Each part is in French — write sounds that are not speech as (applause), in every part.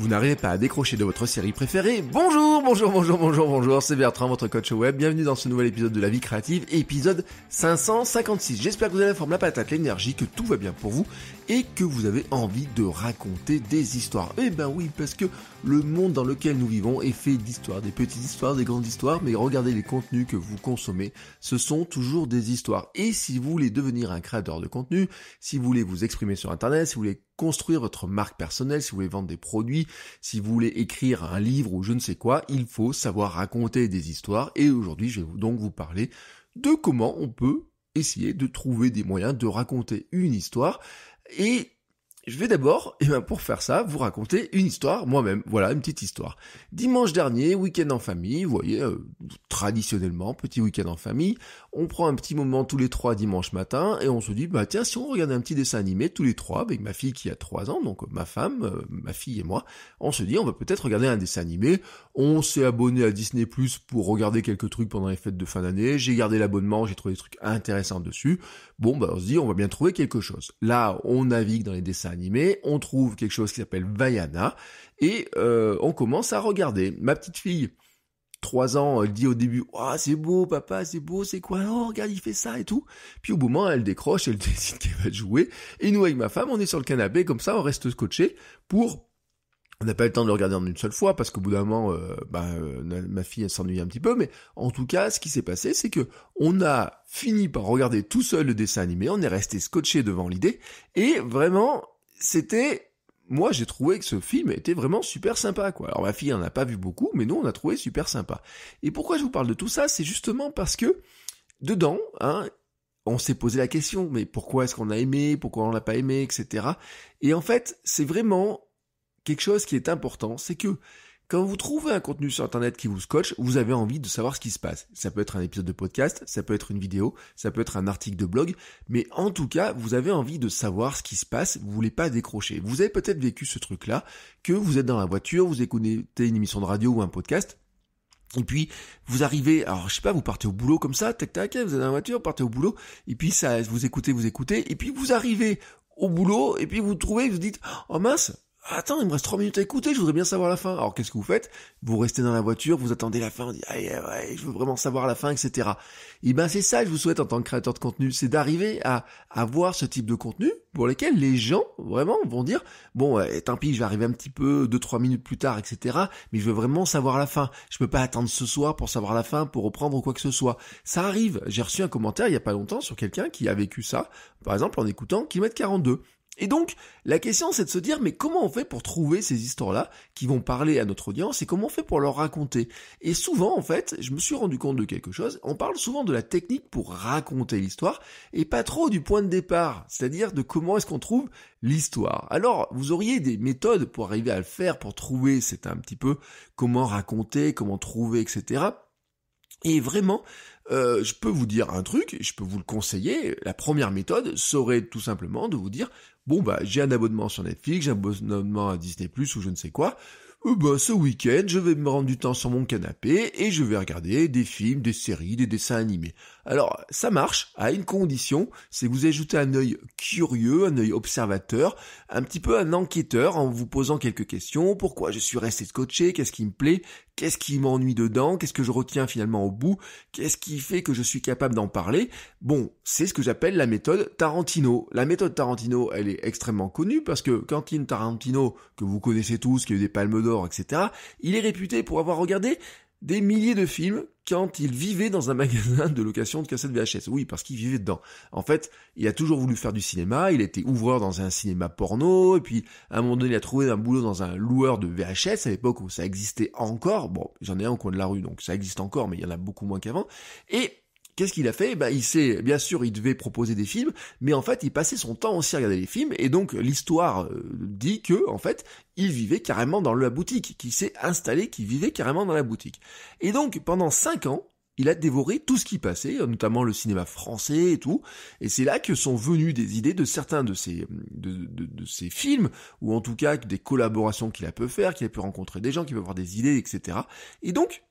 vous n'arrivez pas à décrocher de votre série préférée, bonjour, bonjour, bonjour, bonjour, bonjour, c'est Bertrand, votre coach web, bienvenue dans ce nouvel épisode de la vie créative, épisode 556. J'espère que vous avez la forme, la patate, l'énergie, que tout va bien pour vous et que vous avez envie de raconter des histoires. Eh ben oui, parce que le monde dans lequel nous vivons est fait d'histoires, des petites histoires, des grandes histoires, mais regardez les contenus que vous consommez, ce sont toujours des histoires. Et si vous voulez devenir un créateur de contenu, si vous voulez vous exprimer sur Internet, si vous voulez construire votre marque personnelle, si vous voulez vendre des produits, si vous voulez écrire un livre ou je ne sais quoi, il faut savoir raconter des histoires. Et aujourd'hui, je vais donc vous parler de comment on peut essayer de trouver des moyens de raconter une histoire. Et je vais d'abord, et eh ben, pour faire ça, vous raconter une histoire moi-même. Voilà, une petite histoire. Dimanche dernier, week-end en famille, vous voyez, euh, traditionnellement, petit week-end en famille, on prend un petit moment tous les trois dimanche matin et on se dit bah tiens si on regarde un petit dessin animé tous les trois avec ma fille qui a trois ans donc ma femme, euh, ma fille et moi, on se dit on va peut-être regarder un dessin animé. On s'est abonné à Disney Plus pour regarder quelques trucs pendant les fêtes de fin d'année. J'ai gardé l'abonnement, j'ai trouvé des trucs intéressants dessus. Bon bah on se dit on va bien trouver quelque chose. Là on navigue dans les dessins animés, on trouve quelque chose qui s'appelle Vaiana et euh, on commence à regarder. Ma petite fille 3 ans, elle dit au début, ah, c'est beau, papa, c'est beau, c'est quoi Oh, regarde, il fait ça et tout. Puis au bout moment, elle décroche, elle (laughs) décide qu'elle va jouer. Et nous, avec ma femme, on est sur le canapé, comme ça, on reste scotché pour... On n'a pas le temps de le regarder en une seule fois parce qu'au bout d'un moment, euh, ben, euh, ma fille s'ennuie un petit peu. Mais en tout cas, ce qui s'est passé, c'est que on a fini par regarder tout seul le dessin animé. On est resté scotché devant l'idée et vraiment, c'était moi j'ai trouvé que ce film était vraiment super sympa quoi. Alors ma fille en a pas vu beaucoup, mais nous on a trouvé super sympa. Et pourquoi je vous parle de tout ça, c'est justement parce que dedans, hein, on s'est posé la question, mais pourquoi est-ce qu'on a aimé, pourquoi on l'a pas aimé, etc. Et en fait, c'est vraiment quelque chose qui est important, c'est que quand vous trouvez un contenu sur Internet qui vous scotche, vous avez envie de savoir ce qui se passe. Ça peut être un épisode de podcast, ça peut être une vidéo, ça peut être un article de blog, mais en tout cas, vous avez envie de savoir ce qui se passe, vous voulez pas décrocher. Vous avez peut-être vécu ce truc-là, que vous êtes dans la voiture, vous écoutez une émission de radio ou un podcast, et puis vous arrivez, alors je sais pas, vous partez au boulot comme ça, tac tac, vous êtes dans la voiture, vous partez au boulot, et puis ça, vous écoutez, vous écoutez, et puis vous arrivez au boulot, et puis vous trouvez, vous dites, oh mince, Attends, il me reste trois minutes à écouter, je voudrais bien savoir la fin. Alors qu'est-ce que vous faites Vous restez dans la voiture, vous attendez la fin, on dit aïe, ouais, je veux vraiment savoir la fin, etc. Eh ben c'est ça que je vous souhaite en tant que créateur de contenu, c'est d'arriver à avoir ce type de contenu pour lequel les gens vraiment vont dire bon eh tant pis je vais arriver un petit peu deux trois minutes plus tard etc mais je veux vraiment savoir la fin je peux pas attendre ce soir pour savoir la fin pour reprendre quoi que ce soit ça arrive j'ai reçu un commentaire il y a pas longtemps sur quelqu'un qui a vécu ça par exemple en écoutant kilomètre 42 et donc, la question c'est de se dire, mais comment on fait pour trouver ces histoires-là qui vont parler à notre audience et comment on fait pour leur raconter Et souvent, en fait, je me suis rendu compte de quelque chose, on parle souvent de la technique pour raconter l'histoire et pas trop du point de départ, c'est-à-dire de comment est-ce qu'on trouve l'histoire. Alors, vous auriez des méthodes pour arriver à le faire, pour trouver, c'est un petit peu comment raconter, comment trouver, etc. Et vraiment, euh, je peux vous dire un truc, je peux vous le conseiller. La première méthode serait tout simplement de vous dire, bon bah j'ai un abonnement sur Netflix, j'ai un abonnement à Disney ⁇ ou je ne sais quoi. Euh, bah, ce week-end, je vais me rendre du temps sur mon canapé et je vais regarder des films, des séries, des dessins animés. Alors, ça marche à une condition, c'est que vous ajoutez un œil curieux, un œil observateur, un petit peu un enquêteur en vous posant quelques questions. Pourquoi je suis resté scotché Qu'est-ce qui me plaît Qu'est-ce qui m'ennuie dedans Qu'est-ce que je retiens finalement au bout Qu'est-ce qui fait que je suis capable d'en parler Bon, c'est ce que j'appelle la méthode Tarantino. La méthode Tarantino, elle est extrêmement connue parce que Quentin Tarantino, que vous connaissez tous, qui a eu des palmes d'or, etc., il est réputé pour avoir regardé des milliers de films quand il vivait dans un (laughs) magasin de location de cassettes VHS. Oui, parce qu'il vivait dedans. En fait, il a toujours voulu faire du cinéma, il était ouvreur dans un cinéma porno, et puis à un moment donné, il a trouvé un boulot dans un loueur de VHS, à l'époque où ça existait encore. Bon, j'en ai un au coin de la rue, donc ça existe encore, mais il y en a beaucoup moins qu'avant. Et Qu'est-ce qu'il a fait bah il s'est, bien sûr, il devait proposer des films, mais en fait, il passait son temps aussi à regarder les films, et donc l'histoire euh, dit que, en fait, il vivait carrément dans la boutique, qu'il s'est installé, qu'il vivait carrément dans la boutique. Et donc, pendant cinq ans, il a dévoré tout ce qui passait, notamment le cinéma français et tout. Et c'est là que sont venues des idées de certains de ces, de, de, de ces films, ou en tout cas des collaborations qu'il a pu faire, qu'il a pu rencontrer des gens, qu'il peut avoir des idées, etc. Et donc,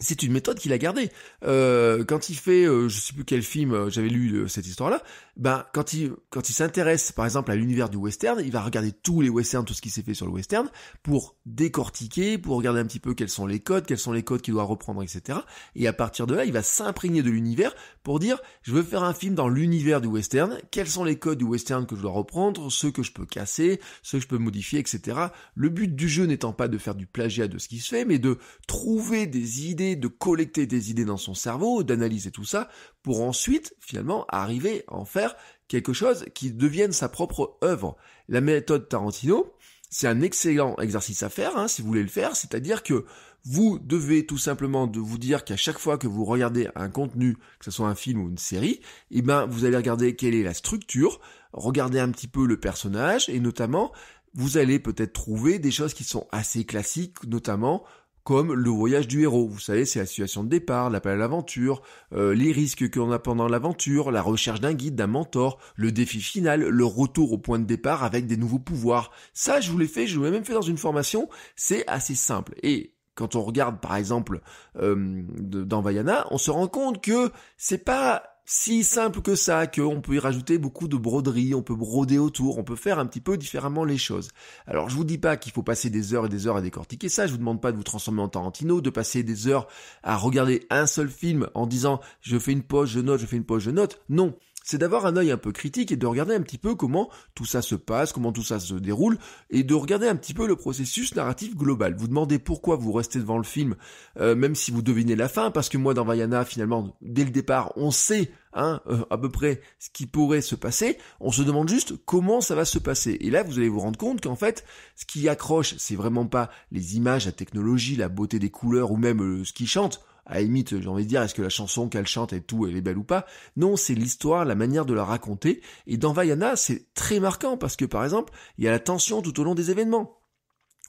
c'est une méthode qu'il a gardée. Euh, quand il fait, euh, je ne sais plus quel film, euh, j'avais lu cette histoire-là, ben quand il quand il s'intéresse, par exemple, à l'univers du western, il va regarder tous les westerns, tout ce qui s'est fait sur le western, pour décortiquer, pour regarder un petit peu quels sont les codes, quels sont les codes qu'il doit reprendre, etc. Et à partir de là, il va s'imprégner de l'univers pour dire, je veux faire un film dans l'univers du western. Quels sont les codes du western que je dois reprendre, ceux que je peux casser, ceux que je peux modifier, etc. Le but du jeu n'étant pas de faire du plagiat de ce qui se fait, mais de trouver des idées de collecter des idées dans son cerveau, d'analyser tout ça, pour ensuite, finalement, arriver à en faire quelque chose qui devienne sa propre œuvre. La méthode Tarantino, c'est un excellent exercice à faire, hein, si vous voulez le faire, c'est-à-dire que vous devez tout simplement de vous dire qu'à chaque fois que vous regardez un contenu, que ce soit un film ou une série, eh ben, vous allez regarder quelle est la structure, regarder un petit peu le personnage, et notamment, vous allez peut-être trouver des choses qui sont assez classiques, notamment comme le voyage du héros. Vous savez, c'est la situation de départ, l'appel à l'aventure, euh, les risques qu'on a pendant l'aventure, la recherche d'un guide, d'un mentor, le défi final, le retour au point de départ avec des nouveaux pouvoirs. Ça, je vous l'ai fait, je vous l'ai même fait dans une formation, c'est assez simple. Et quand on regarde, par exemple, euh, dans Vaiana, on se rend compte que c'est pas si simple que ça, qu'on peut y rajouter beaucoup de broderies, on peut broder autour, on peut faire un petit peu différemment les choses. Alors je vous dis pas qu'il faut passer des heures et des heures à décortiquer ça, je vous demande pas de vous transformer en Tarantino, de passer des heures à regarder un seul film en disant je fais une pause, je note, je fais une pause, je note. Non c'est d'avoir un œil un peu critique et de regarder un petit peu comment tout ça se passe, comment tout ça se déroule, et de regarder un petit peu le processus narratif global. Vous demandez pourquoi vous restez devant le film, euh, même si vous devinez la fin, parce que moi dans Vaiana, finalement, dès le départ, on sait hein, euh, à peu près ce qui pourrait se passer, on se demande juste comment ça va se passer. Et là, vous allez vous rendre compte qu'en fait, ce qui accroche, c'est vraiment pas les images, la technologie, la beauté des couleurs ou même euh, ce qui chante, à la limite, j'ai envie de dire, est-ce que la chanson qu'elle chante et tout, elle est belle ou pas Non, c'est l'histoire, la manière de la raconter. Et dans Vaiana, c'est très marquant parce que, par exemple, il y a la tension tout au long des événements.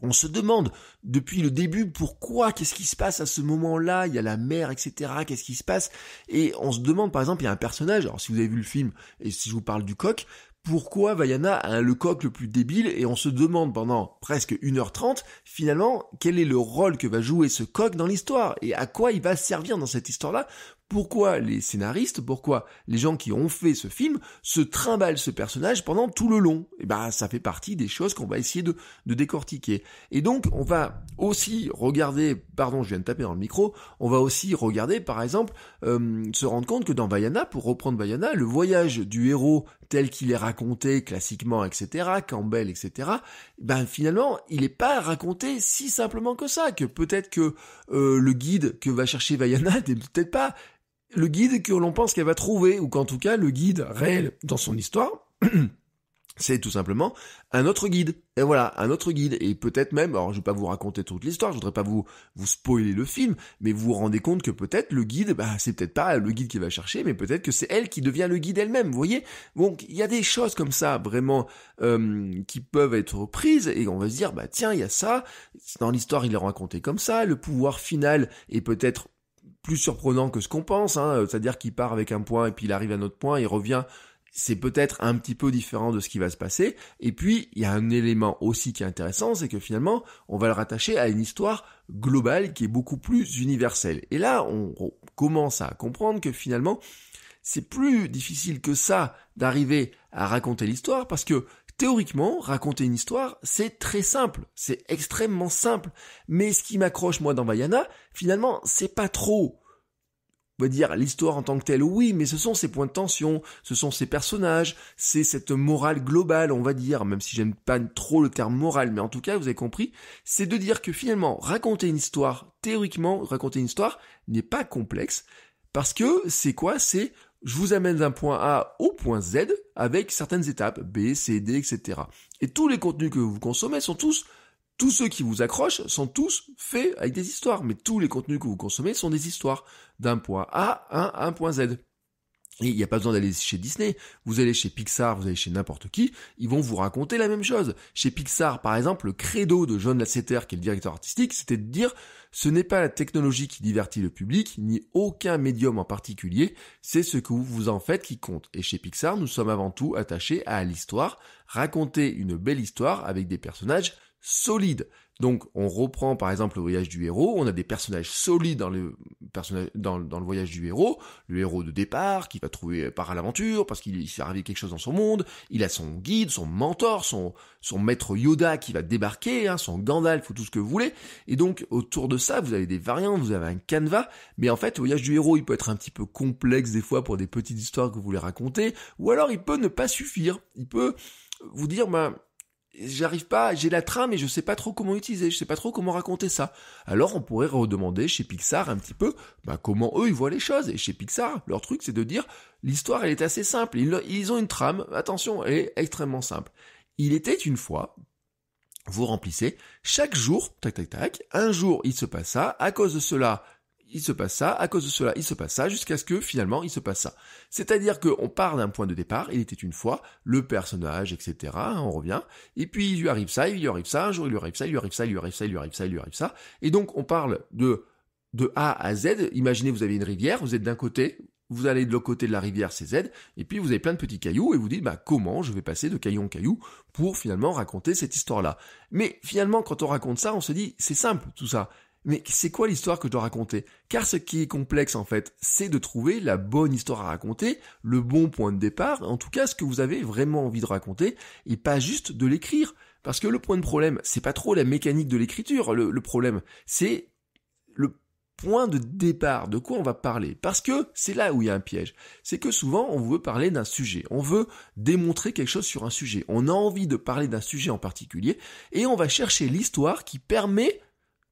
On se demande depuis le début pourquoi, qu'est-ce qui se passe à ce moment-là, il y a la mer, etc., qu'est-ce qui se passe, et on se demande par exemple, il y a un personnage, alors si vous avez vu le film, et si je vous parle du coq, pourquoi Vaiana a le coq le plus débile et on se demande pendant presque 1h30 finalement quel est le rôle que va jouer ce coq dans l'histoire et à quoi il va servir dans cette histoire-là pourquoi les scénaristes, pourquoi les gens qui ont fait ce film se trimballent ce personnage pendant tout le long. Et eh ben, ça fait partie des choses qu'on va essayer de, décortiquer. Et donc, on va aussi regarder, pardon, je viens de taper dans le micro, on va aussi regarder, par exemple, euh, se rendre compte que dans Vaiana, pour reprendre Vaiana, le voyage du héros tel qu'il est raconté classiquement, etc., Campbell, etc., eh ben finalement, il n'est pas raconté si simplement que ça, que peut-être que euh, le guide que va chercher Vaiana (laughs) n'est peut-être pas le guide que l'on pense qu'elle va trouver, ou qu'en tout cas le guide réel dans son histoire, (clears throat) c'est tout simplement un autre guide. Et voilà, un autre guide. Et peut-être même, alors je ne vais pas vous raconter toute l'histoire, je voudrais pas vous, vous spoiler le film, mais vous vous rendez compte que peut-être le guide, bah, c'est peut-être pas le guide qui va chercher, mais peut-être que c'est elle qui devient le guide elle-même, vous voyez? Donc, il y a des choses comme ça, vraiment, euh, qui peuvent être prises, et on va se dire, bah, tiens, il y a ça, dans l'histoire, il est raconté comme ça, le pouvoir final est peut-être plus surprenant que ce qu'on pense, hein. euh, c'est-à-dire qu'il part avec un point et puis il arrive à autre point, il revient, c'est peut-être un petit peu différent de ce qui va se passer. Et puis, il y a un élément aussi qui est intéressant, c'est que finalement, on va le rattacher à une histoire globale qui est beaucoup plus universelle. Et là, on commence à comprendre que finalement, c'est plus difficile que ça d'arriver à raconter l'histoire parce que théoriquement, raconter une histoire, c'est très simple, c'est extrêmement simple. Mais ce qui m'accroche moi dans Vaiana, finalement, c'est pas trop on va dire l'histoire en tant que telle, oui, mais ce sont ces points de tension, ce sont ces personnages, c'est cette morale globale, on va dire, même si j'aime pas trop le terme morale, mais en tout cas, vous avez compris, c'est de dire que finalement, raconter une histoire, théoriquement, raconter une histoire, n'est pas complexe, parce que c'est quoi C'est je vous amène d'un point A au point Z avec certaines étapes, B, C, D, etc. Et tous les contenus que vous consommez sont tous, tous ceux qui vous accrochent sont tous faits avec des histoires, mais tous les contenus que vous consommez sont des histoires d'un point A à un point Z. Et il n'y a pas besoin d'aller chez Disney. Vous allez chez Pixar, vous allez chez n'importe qui, ils vont vous raconter la même chose. Chez Pixar, par exemple, le credo de John Lasseter, qui est le directeur artistique, c'était de dire ce n'est pas la technologie qui divertit le public, ni aucun médium en particulier, c'est ce que vous en faites qui compte. Et chez Pixar, nous sommes avant tout attachés à l'histoire, raconter une belle histoire avec des personnages solide. Donc on reprend par exemple le voyage du héros, on a des personnages solides dans le, dans, le voyage du héros, le héros de départ qui va trouver euh, part à l'aventure parce qu'il s'est arrivé quelque chose dans son monde, il a son guide, son mentor, son, son maître Yoda qui va débarquer, hein, son Gandalf ou tout ce que vous voulez, et donc autour de ça vous avez des variantes, vous avez un canevas, mais en fait le voyage du héros il peut être un petit peu complexe des fois pour des petites histoires que vous voulez raconter, ou alors il peut ne pas suffire, il peut vous dire bah j'arrive pas, j'ai la trame et je sais pas trop comment utiliser, je sais pas trop comment raconter ça. Alors on pourrait redemander chez Pixar un petit peu bah, comment eux ils voient les choses. Et chez Pixar, leur truc c'est de dire l'histoire elle est assez simple, ils, ont une trame, attention, elle est extrêmement simple. Il était une fois, vous remplissez chaque jour, tac tac tac, un jour il se passa, à cause de cela il se passe ça, à cause de cela, il se passe ça, jusqu'à ce que finalement il se passe ça. C'est-à-dire qu'on part d'un point de départ, il était une fois, le personnage, etc., hein, on revient, et puis il lui arrive ça, il lui arrive ça, un jour il lui arrive ça, il lui arrive ça, il lui arrive ça, il lui arrive ça, il lui arrive ça, et donc on parle de, de A à Z, imaginez vous avez une rivière, vous êtes d'un côté, vous allez de l'autre côté de la rivière, c'est Z, et puis vous avez plein de petits cailloux, et vous dites, bah, comment je vais passer de caillou en caillou pour finalement raconter cette histoire-là. Mais finalement, quand on raconte ça, on se dit, c'est simple, tout ça. Mais c'est quoi l'histoire que je dois raconter Car ce qui est complexe en fait, c'est de trouver la bonne histoire à raconter, le bon point de départ, en tout cas ce que vous avez vraiment envie de raconter, et pas juste de l'écrire. Parce que le point de problème, c'est pas trop la mécanique de l'écriture, le, le problème, c'est le point de départ, de quoi on va parler. Parce que c'est là où il y a un piège. C'est que souvent, on veut parler d'un sujet. On veut démontrer quelque chose sur un sujet. On a envie de parler d'un sujet en particulier. Et on va chercher l'histoire qui permet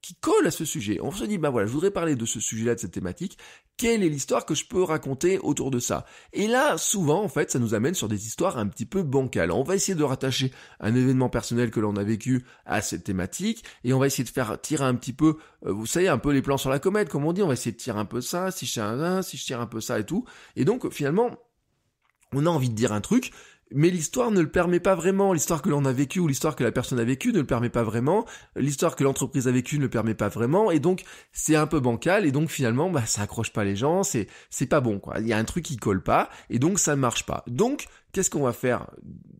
qui colle à ce sujet. On se dit, ben voilà, je voudrais parler de ce sujet-là, de cette thématique. Quelle est l'histoire que je peux raconter autour de ça Et là, souvent, en fait, ça nous amène sur des histoires un petit peu bancales. On va essayer de rattacher un événement personnel que l'on a vécu à cette thématique, et on va essayer de faire tirer un petit peu, euh, vous savez, un peu les plans sur la comète, comme on dit. On va essayer de tirer un peu ça, si je tire un, si je tire un peu ça et tout. Et donc, finalement, on a envie de dire un truc, mais l'histoire ne le permet pas vraiment. L'histoire que l'on a vécue ou l'histoire que la personne a vécue ne le permet pas vraiment. L'histoire que l'entreprise a vécue ne le permet pas vraiment. Et donc, c'est un peu bancal. Et donc, finalement, bah, ça accroche pas les gens. C'est, c'est pas bon, quoi. Il y a un truc qui colle pas. Et donc, ça ne marche pas. Donc, qu'est-ce qu'on va faire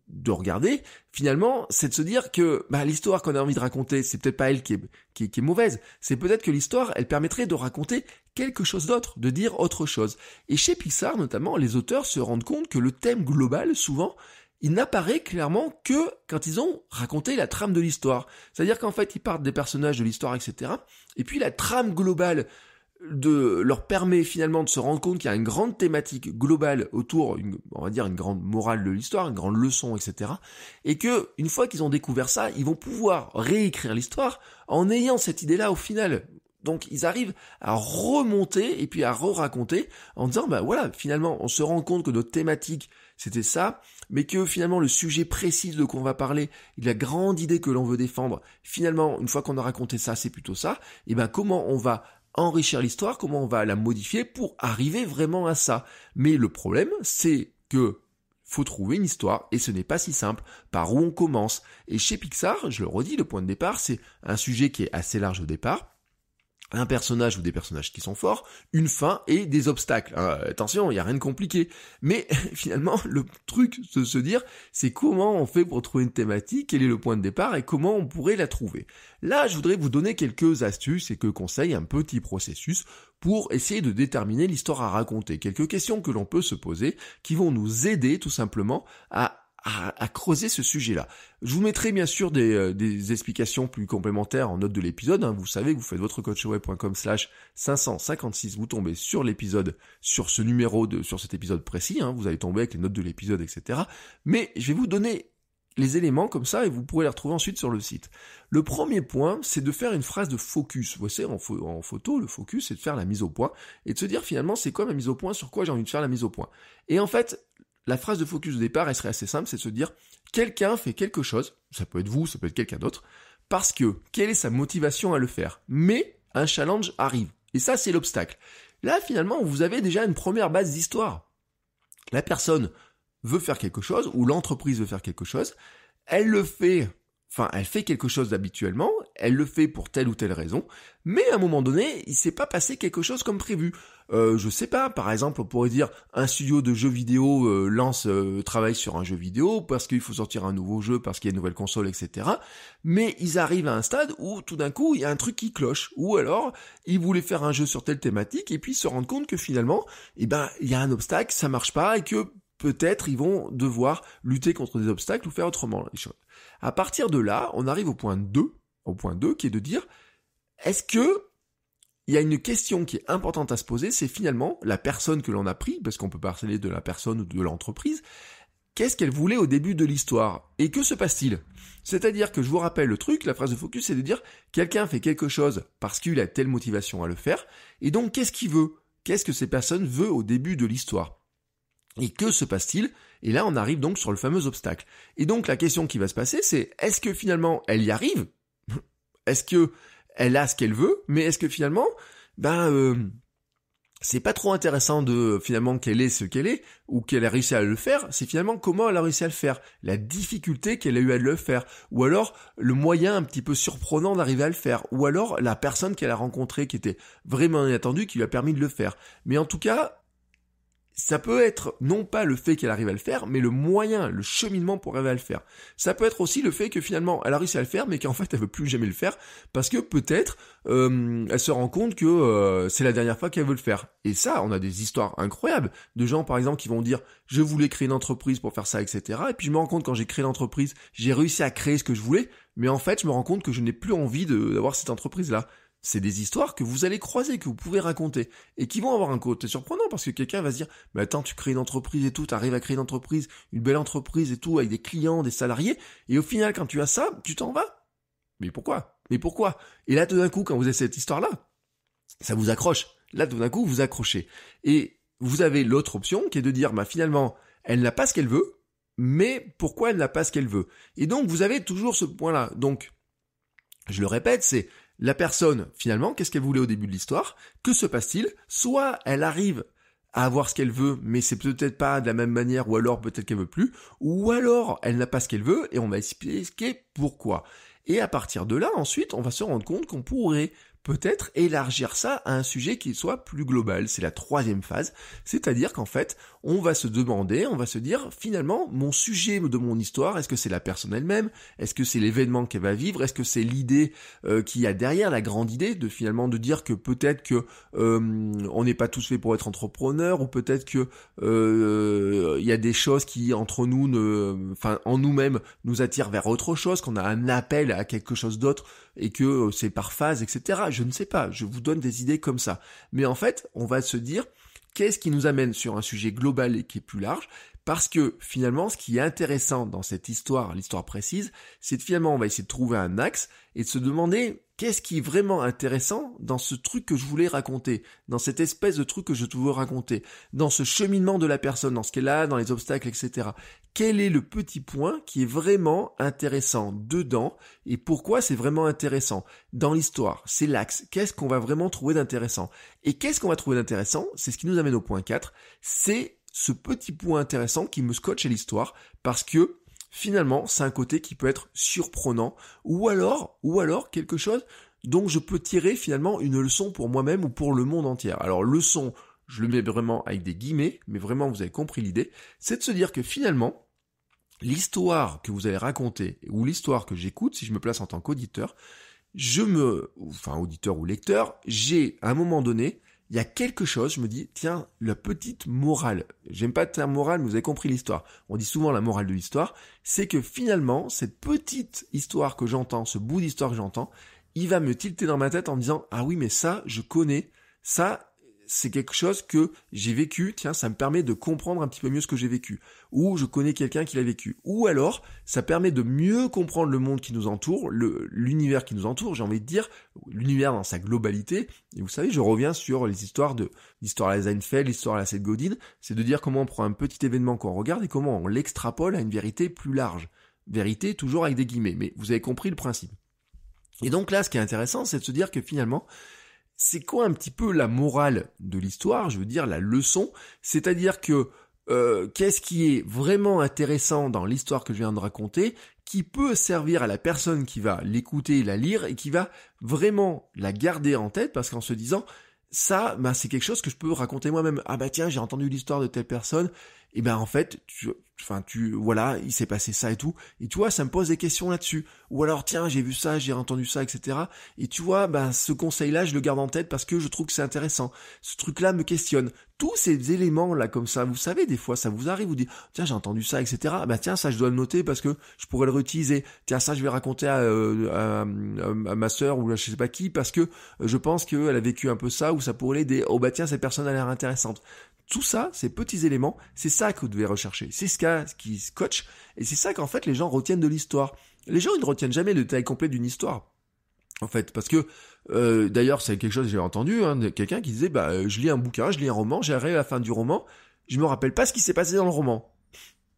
de regarder Finalement, c'est de se dire que bah, l'histoire qu'on a envie de raconter, c'est peut-être pas elle qui est, qui est mauvaise. C'est peut-être que l'histoire, elle permettrait de raconter quelque chose d'autre, de dire autre chose. Et chez Pixar, notamment, les auteurs se rendent compte que le thème global, souvent, il n'apparaît clairement que quand ils ont raconté la trame de l'histoire. C'est-à-dire qu'en fait, ils partent des personnages de l'histoire, etc. Et puis la trame globale de leur permet finalement de se rendre compte qu'il y a une grande thématique globale autour, on va dire une grande morale de l'histoire, une grande leçon, etc. Et que une fois qu'ils ont découvert ça, ils vont pouvoir réécrire l'histoire en ayant cette idée-là au final. Donc ils arrivent à remonter et puis à re-raconter en disant bah voilà finalement on se rend compte que notre thématique c'était ça, mais que finalement le sujet précis de quoi on va parler, la grande idée que l'on veut défendre, finalement une fois qu'on a raconté ça c'est plutôt ça, et ben comment on va enrichir l'histoire, comment on va la modifier pour arriver vraiment à ça. Mais le problème, c'est que faut trouver une histoire et ce n'est pas si simple. Par où on commence Et chez Pixar, je le redis, le point de départ, c'est un sujet qui est assez large au départ un personnage ou des personnages qui sont forts, une fin et des obstacles. Hein. attention, il n'y a rien de compliqué. Mais (laughs) finalement, le truc de se dire, c'est comment on fait pour trouver une thématique, quel est le point de départ et comment on pourrait la trouver. Là, je voudrais vous donner quelques astuces et que conseils, un petit processus pour essayer de déterminer l'histoire à raconter. Quelques questions que l'on peut se poser qui vont nous aider tout simplement à à, creuser ce sujet-là. Je vous mettrai bien sûr des, euh, explications plus complémentaires en note de l'épisode. Hein. Vous savez que vous faites votre slash 556, vous tombez sur l'épisode, sur ce numéro, de, sur cet épisode précis, hein. vous allez tomber avec les notes de l'épisode, etc. Mais je vais vous donner les éléments comme ça et vous pourrez les retrouver ensuite sur le site. Le premier point, c'est de faire une phrase de focus. Vous voyez, en, en photo, le focus, c'est de faire la mise au point et de se dire finalement, c'est quoi ma mise au point, sur quoi j'ai envie de faire la mise au point. Et en fait, la phrase de focus au départ, elle serait assez simple, c'est de se dire quelqu'un fait quelque chose, ça peut être vous, ça peut être quelqu'un d'autre, parce que quelle est sa motivation à le faire Mais un challenge arrive. Et ça, c'est l'obstacle. Là, finalement, vous avez déjà une première base d'histoire. La personne veut faire quelque chose, ou l'entreprise veut faire quelque chose, elle le fait Enfin, elle fait quelque chose d'habituellement, elle le fait pour telle ou telle raison, mais à un moment donné, il s'est pas passé quelque chose comme prévu. Euh, je sais pas, par exemple, on pourrait dire un studio de jeux vidéo euh, lance, euh, travaille sur un jeu vidéo parce qu'il faut sortir un nouveau jeu, parce qu'il y a une nouvelle console, etc. Mais ils arrivent à un stade où tout d'un coup, il y a un truc qui cloche, ou alors ils voulaient faire un jeu sur telle thématique et puis se rendent compte que finalement, eh ben, il y a un obstacle, ça marche pas et que peut-être ils vont devoir lutter contre des obstacles ou faire autrement les choses. À partir de là, on arrive au point 2, au point 2 qui est de dire est-ce que il y a une question qui est importante à se poser, c'est finalement la personne que l'on a pris, parce qu'on peut parler de la personne ou de l'entreprise, qu'est-ce qu'elle voulait au début de l'histoire Et que se passe-t-il C'est-à-dire que je vous rappelle le truc, la phrase de focus, c'est de dire quelqu'un fait quelque chose parce qu'il a telle motivation à le faire, et donc qu'est-ce qu'il veut Qu'est-ce que ces personnes veulent au début de l'histoire Et que se passe-t-il et là, on arrive donc sur le fameux obstacle. Et donc, la question qui va se passer, c'est est-ce que finalement, elle y arrive (laughs) Est-ce que elle a ce qu'elle veut Mais est-ce que finalement, ben, euh, c'est pas trop intéressant de finalement qu'elle est ce qu'elle est ou qu'elle a réussi à le faire, c'est finalement comment elle a réussi à le faire, la difficulté qu'elle a eu à le faire, ou alors le moyen un petit peu surprenant d'arriver à le faire, ou alors la personne qu'elle a rencontrée qui était vraiment inattendue qui lui a permis de le faire. Mais en tout cas, ça peut être non pas le fait qu'elle arrive à le faire, mais le moyen, le cheminement pour arriver à le faire. Ça peut être aussi le fait que finalement elle a réussi à le faire, mais qu'en fait elle veut plus jamais le faire parce que peut-être euh, elle se rend compte que euh, c'est la dernière fois qu'elle veut le faire. Et ça, on a des histoires incroyables de gens par exemple qui vont dire je voulais créer une entreprise pour faire ça, etc. Et puis je me rends compte quand j'ai créé l'entreprise, j'ai réussi à créer ce que je voulais, mais en fait je me rends compte que je n'ai plus envie d'avoir cette entreprise là c'est des histoires que vous allez croiser, que vous pouvez raconter, et qui vont avoir un côté surprenant, parce que quelqu'un va se dire, mais attends, tu crées une entreprise et tout, tu arrives à créer une entreprise, une belle entreprise et tout, avec des clients, des salariés, et au final, quand tu as ça, tu t'en vas. Mais pourquoi? Mais pourquoi? Et là, tout d'un coup, quand vous avez cette histoire-là, ça vous accroche. Là, tout d'un coup, vous accrochez. Et vous avez l'autre option qui est de dire, bah, finalement, elle n'a pas ce qu'elle veut, mais pourquoi elle n'a pas ce qu'elle veut? Et donc, vous avez toujours ce point-là. Donc, je le répète, c'est la personne, finalement, qu'est-ce qu'elle voulait au début de l'histoire Que se passe-t-il Soit elle arrive à avoir ce qu'elle veut, mais c'est peut-être pas de la même manière, ou alors peut-être qu'elle veut plus, ou alors elle n'a pas ce qu'elle veut, et on va expliquer pourquoi. Et à partir de là, ensuite, on va se rendre compte qu'on pourrait peut-être élargir ça à un sujet qui soit plus global. C'est la troisième phase, c'est-à-dire qu'en fait, on va se demander, on va se dire, finalement, mon sujet de mon histoire, est-ce que c'est la personne elle-même Est-ce que c'est l'événement qu'elle va vivre Est-ce que c'est l'idée qui euh, qu'il y a derrière, la grande idée de finalement de dire que peut-être que euh, on n'est pas tous faits pour être entrepreneur, ou peut-être que euh, il y a des choses qui entre nous, ne, enfin en nous-mêmes, nous attirent vers autre chose, qu'on a un appel à quelque chose d'autre et que c'est par phase, etc je ne sais pas, je vous donne des idées comme ça. Mais en fait, on va se dire, qu'est-ce qui nous amène sur un sujet global et qui est plus large parce que finalement, ce qui est intéressant dans cette histoire, l'histoire précise, c'est finalement on va essayer de trouver un axe et de se demander qu'est-ce qui est vraiment intéressant dans ce truc que je voulais raconter, dans cette espèce de truc que je te raconter, dans ce cheminement de la personne, dans ce qu'elle a, dans les obstacles, etc. Quel est le petit point qui est vraiment intéressant dedans et pourquoi c'est vraiment intéressant dans l'histoire C'est l'axe. Qu'est-ce qu'on va vraiment trouver d'intéressant Et qu'est-ce qu'on va trouver d'intéressant C'est ce qui nous amène au point 4. C'est ce petit point intéressant qui me scotche à l'histoire parce que finalement, c'est un côté qui peut être surprenant, ou alors, ou alors quelque chose dont je peux tirer finalement une leçon pour moi-même ou pour le monde entier. Alors leçon, je le mets vraiment avec des guillemets, mais vraiment vous avez compris l'idée, c'est de se dire que finalement, l'histoire que vous allez raconter ou l'histoire que j'écoute, si je me place en tant qu'auditeur, je me, enfin auditeur ou lecteur, j'ai à un moment donné il y a quelque chose, je me dis, tiens, la petite morale. J'aime pas le terme morale, mais vous avez compris l'histoire. On dit souvent la morale de l'histoire. C'est que finalement, cette petite histoire que j'entends, ce bout d'histoire que j'entends, il va me tilter dans ma tête en me disant, ah oui, mais ça, je connais. Ça, c'est quelque chose que j'ai vécu, tiens, ça me permet de comprendre un petit peu mieux ce que j'ai vécu. Ou je connais quelqu'un qui l'a vécu. Ou alors, ça permet de mieux comprendre le monde qui nous entoure, l'univers qui nous entoure, j'ai envie de dire, l'univers dans sa globalité. Et vous savez, je reviens sur les histoires de l'histoire à la l'histoire à la Seth Godin, c'est de dire comment on prend un petit événement qu'on regarde et comment on l'extrapole à une vérité plus large. Vérité toujours avec des guillemets, mais vous avez compris le principe. Et donc là, ce qui est intéressant, c'est de se dire que finalement, c'est quoi un petit peu la morale de l'histoire, je veux dire la leçon, c'est-à-dire que euh, qu'est-ce qui est vraiment intéressant dans l'histoire que je viens de raconter, qui peut servir à la personne qui va l'écouter, la lire, et qui va vraiment la garder en tête, parce qu'en se disant, ça, ben, c'est quelque chose que je peux raconter moi-même. Ah bah tiens, j'ai entendu l'histoire de telle personne, et eh ben en fait, tu, Enfin, tu, voilà, il s'est passé ça et tout. Et tu vois, ça me pose des questions là-dessus. Ou alors, tiens, j'ai vu ça, j'ai entendu ça, etc. Et tu vois, ben, ce conseil-là, je le garde en tête parce que je trouve que c'est intéressant. Ce truc-là me questionne tous ces éléments là comme ça, vous savez, des fois ça vous arrive, vous dites tiens j'ai entendu ça, etc. Bah tiens ça je dois le noter parce que je pourrais le réutiliser. Tiens ça je vais raconter à, euh, euh, ma sœur ou à je sais pas qui parce que euh, je pense qu'elle a vécu un peu ça ou ça pourrait l'aider. Oh bah tiens cette personne a l'air intéressante. Tout ça, ces petits éléments, c'est ça que vous devez rechercher. C'est ce qui scotch et c'est ça qu'en fait les gens retiennent de l'histoire. Les gens ils ne retiennent jamais le détail complet d'une histoire. En fait, parce que euh, d'ailleurs, c'est quelque chose que j'ai entendu, hein, quelqu'un qui disait, bah, euh, je lis un bouquin, je lis un roman, j'arrive à la fin du roman, je me rappelle pas ce qui s'est passé dans le roman,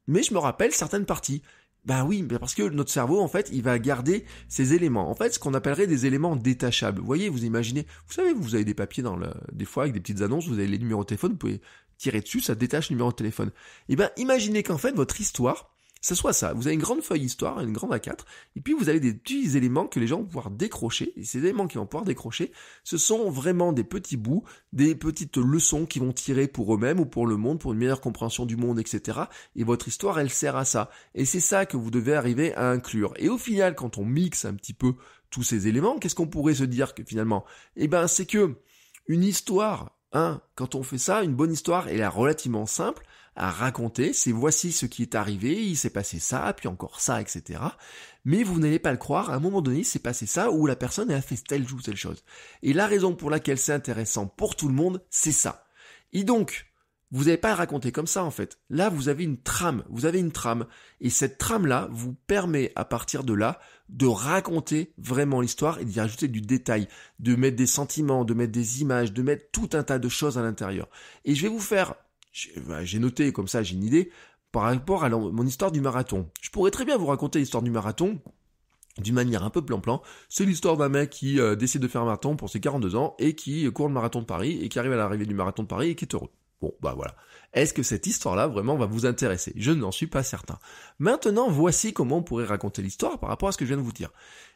mais je me rappelle certaines parties. Bah oui, parce que notre cerveau, en fait, il va garder ces éléments. En fait, ce qu'on appellerait des éléments détachables. Vous voyez, vous imaginez, vous savez, vous avez des papiers dans le, des fois avec des petites annonces, vous avez les numéros de téléphone, vous pouvez tirer dessus, ça détache le numéro de téléphone. Eh ben, imaginez qu'en fait, votre histoire, ça soit ça. Vous avez une grande feuille histoire, une grande A4, et puis vous avez des petits éléments que les gens vont pouvoir décrocher, et ces éléments qu'ils vont pouvoir décrocher, ce sont vraiment des petits bouts, des petites leçons qu'ils vont tirer pour eux-mêmes ou pour le monde, pour une meilleure compréhension du monde, etc. Et votre histoire, elle sert à ça. Et c'est ça que vous devez arriver à inclure. Et au final, quand on mixe un petit peu tous ces éléments, qu'est-ce qu'on pourrait se dire que finalement Eh ben, c'est que une histoire, hein, quand on fait ça, une bonne histoire, elle est relativement simple, à raconter, c'est voici ce qui est arrivé, il s'est passé ça, puis encore ça, etc. Mais vous n'allez pas le croire, à un moment donné, s'est passé ça, ou la personne a fait telle ou telle chose. Et la raison pour laquelle c'est intéressant pour tout le monde, c'est ça. Et donc, vous n'avez pas à raconter comme ça en fait. Là, vous avez une trame, vous avez une trame, et cette trame-là vous permet à partir de là de raconter vraiment l'histoire et d'y rajouter du détail, de mettre des sentiments, de mettre des images, de mettre tout un tas de choses à l'intérieur. Et je vais vous faire bah, j'ai noté comme ça, j'ai une idée par rapport à mon histoire du marathon. Je pourrais très bien vous raconter l'histoire du marathon d'une manière un peu plan-plan. C'est l'histoire d'un mec qui euh, décide de faire un marathon pour ses 42 ans et qui court le marathon de Paris et qui arrive à l'arrivée du marathon de Paris et qui est heureux. Bon, bah voilà. Est-ce que cette histoire-là vraiment va vous intéresser Je n'en suis pas certain. Maintenant, voici comment on pourrait raconter l'histoire par rapport à ce que je viens de vous dire.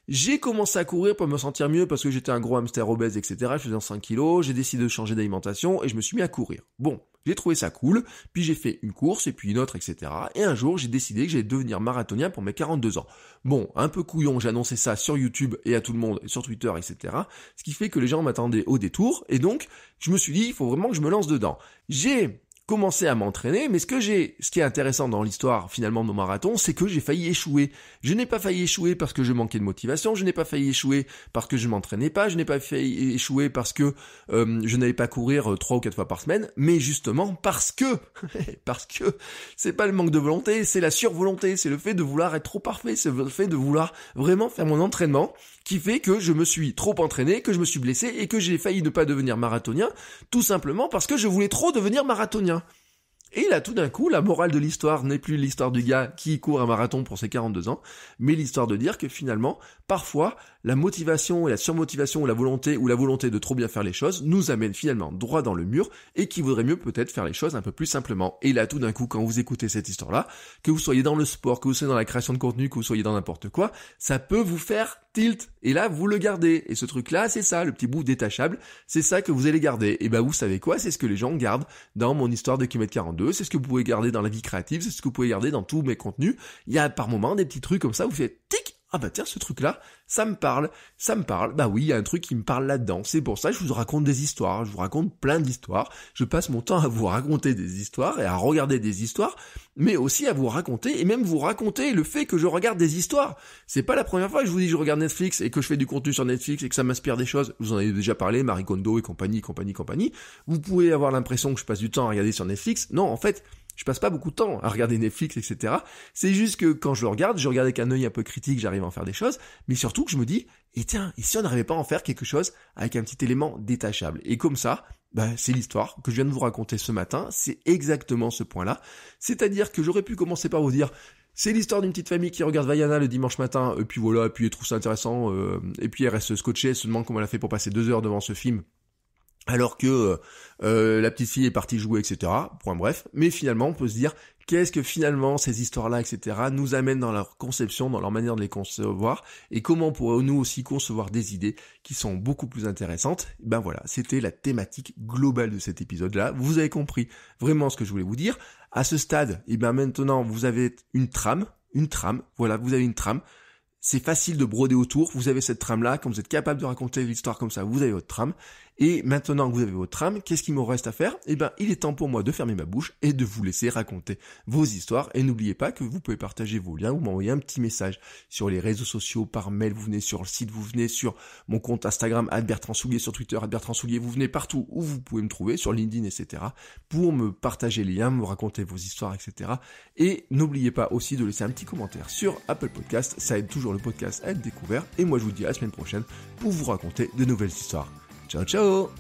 J'ai commencé à courir pour me sentir mieux parce que j'étais un gros hamster obèse, etc. Je faisais 5 kilos, j'ai décidé de changer d'alimentation et je me suis mis à courir. Bon, j'ai trouvé ça cool, puis j'ai fait une course et puis une autre, etc. Et un jour, j'ai décidé que j'allais devenir marathonien pour mes 42 ans. Bon, un peu couillon, j'ai annoncé ça sur YouTube et à tout le monde, sur Twitter, etc. Ce qui fait que les gens m'attendaient au détour, et donc, je me suis dit, il faut vraiment que je me lance dedans. J'ai commencer à m'entraîner, mais ce que j'ai, ce qui est intéressant dans l'histoire finalement de mon marathon, c'est que j'ai failli échouer. Je n'ai pas failli échouer parce que je manquais de motivation, je n'ai pas failli échouer parce que je m'entraînais pas, je n'ai pas failli échouer parce que euh, je n'allais pas courir euh, trois ou quatre fois par semaine, mais justement parce que, (laughs) parce que c'est pas le manque de volonté, c'est la survolonté, c'est le fait de vouloir être trop parfait, c'est le fait de vouloir vraiment faire mon entraînement qui fait que je me suis trop entraîné, que je me suis blessé et que j'ai failli ne pas devenir marathonien, tout simplement parce que je voulais trop devenir marathonien. Et là, tout d'un coup, la morale de l'histoire n'est plus l'histoire du gars qui court un marathon pour ses 42 ans, mais l'histoire de dire que finalement, parfois, la motivation et la surmotivation ou la volonté ou la volonté de trop bien faire les choses nous amène finalement droit dans le mur et qui vaudrait mieux peut-être faire les choses un peu plus simplement. Et là, tout d'un coup, quand vous écoutez cette histoire-là, que vous soyez dans le sport, que vous soyez dans la création de contenu, que vous soyez dans n'importe quoi, ça peut vous faire tilt. Et là, vous le gardez. Et ce truc-là, c'est ça, le petit bout détachable, c'est ça que vous allez garder. Et ben vous savez quoi? C'est ce que les gens gardent dans mon histoire de km 42. C'est ce que vous pouvez garder dans la vie créative. C'est ce que vous pouvez garder dans tous mes contenus. Il y a par moments des petits trucs comme ça, vous faites ah bah tiens ce truc là ça me parle ça me parle bah oui il y a un truc qui me parle là-dedans c'est pour ça que je vous raconte des histoires je vous raconte plein d'histoires je passe mon temps à vous raconter des histoires et à regarder des histoires mais aussi à vous raconter et même vous raconter le fait que je regarde des histoires c'est pas la première fois que je vous dis que je regarde Netflix et que je fais du contenu sur Netflix et que ça m'inspire des choses vous en avez déjà parlé Marie Kondo et compagnie compagnie compagnie vous pouvez avoir l'impression que je passe du temps à regarder sur Netflix non en fait je passe pas beaucoup de temps à regarder Netflix, etc. C'est juste que quand je le regarde, je regarde avec un œil un peu critique, j'arrive à en faire des choses, mais surtout que je me dis, et tiens, et si on n'arrivait pas à en faire quelque chose avec un petit élément détachable Et comme ça, bah, c'est l'histoire que je viens de vous raconter ce matin, c'est exactement ce point-là. C'est-à-dire que j'aurais pu commencer par vous dire, c'est l'histoire d'une petite famille qui regarde Vaiana le dimanche matin, et puis voilà, et puis elle trouve ça intéressant, euh, et puis elle reste scotchée, se demande comment elle a fait pour passer deux heures devant ce film alors que euh, la petite fille est partie jouer, etc. Point bref. Mais finalement, on peut se dire, qu'est-ce que finalement ces histoires-là, etc., nous amènent dans leur conception, dans leur manière de les concevoir, et comment pourrions-nous aussi concevoir des idées qui sont beaucoup plus intéressantes Ben voilà, c'était la thématique globale de cet épisode-là. Vous avez compris vraiment ce que je voulais vous dire. À ce stade, et eh ben maintenant, vous avez une trame, une trame, voilà, vous avez une trame c'est facile de broder autour. Vous avez cette trame-là, quand vous êtes capable de raconter l'histoire comme ça, vous avez votre trame. Et maintenant que vous avez votre âme, qu'est-ce qu'il me reste à faire Eh bien, il est temps pour moi de fermer ma bouche et de vous laisser raconter vos histoires. Et n'oubliez pas que vous pouvez partager vos liens ou m'envoyer un petit message sur les réseaux sociaux, par mail, vous venez sur le site, vous venez sur mon compte Instagram, Albert Transoulier, sur Twitter, Albert Transoulier, vous venez partout où vous pouvez me trouver, sur LinkedIn, etc. pour me partager les liens, me raconter vos histoires, etc. Et n'oubliez pas aussi de laisser un petit commentaire sur Apple Podcast, ça aide toujours le podcast à être découvert. Et moi, je vous dis à la semaine prochaine pour vous raconter de nouvelles histoires. 周周。